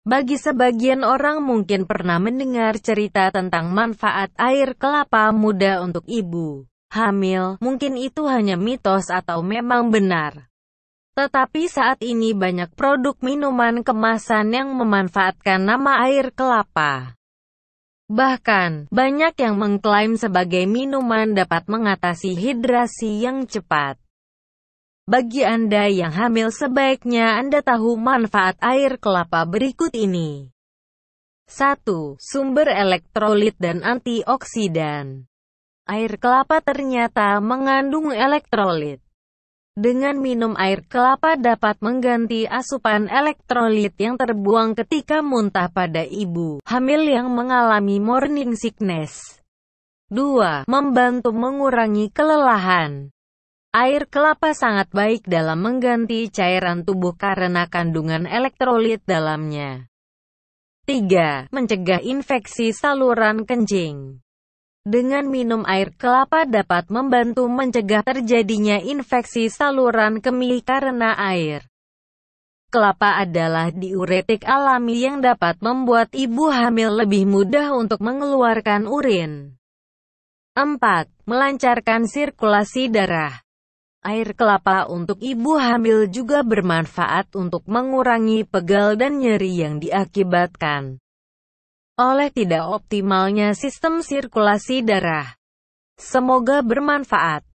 Bagi sebagian orang mungkin pernah mendengar cerita tentang manfaat air kelapa muda untuk ibu hamil, mungkin itu hanya mitos atau memang benar. Tetapi saat ini banyak produk minuman kemasan yang memanfaatkan nama air kelapa. Bahkan, banyak yang mengklaim sebagai minuman dapat mengatasi hidrasi yang cepat. Bagi Anda yang hamil sebaiknya Anda tahu manfaat air kelapa berikut ini. 1. Sumber elektrolit dan antioksidan. Air kelapa ternyata mengandung elektrolit. Dengan minum air kelapa dapat mengganti asupan elektrolit yang terbuang ketika muntah pada ibu hamil yang mengalami morning sickness. 2. Membantu mengurangi kelelahan. Air kelapa sangat baik dalam mengganti cairan tubuh karena kandungan elektrolit dalamnya. 3. Mencegah infeksi saluran kencing. Dengan minum air kelapa dapat membantu mencegah terjadinya infeksi saluran kemih karena air. Kelapa adalah diuretik alami yang dapat membuat ibu hamil lebih mudah untuk mengeluarkan urin. 4. Melancarkan sirkulasi darah. Air kelapa untuk ibu hamil juga bermanfaat untuk mengurangi pegal dan nyeri yang diakibatkan oleh tidak optimalnya sistem sirkulasi darah. Semoga bermanfaat.